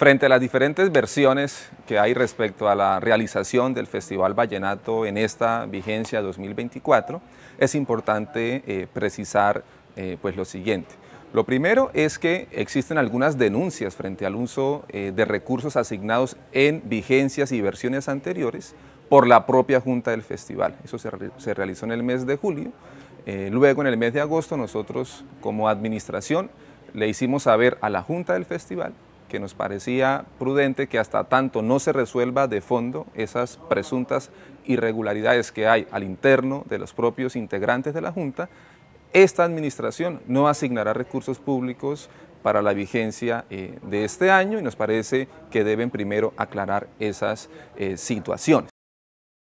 Frente a las diferentes versiones que hay respecto a la realización del Festival Vallenato en esta vigencia 2024, es importante eh, precisar eh, pues lo siguiente. Lo primero es que existen algunas denuncias frente al uso eh, de recursos asignados en vigencias y versiones anteriores por la propia Junta del Festival. Eso se realizó en el mes de julio. luego, en el mes de agosto, nosotros como administración le hicimos saber a la Junta del Festival que nos parecía prudente que hasta tanto no se resuelva de fondo esas presuntas irregularidades que hay al interno de los propios integrantes de la Junta, esta administración no asignará recursos públicos para la vigencia eh, de este año y nos parece que deben primero aclarar esas eh, situaciones.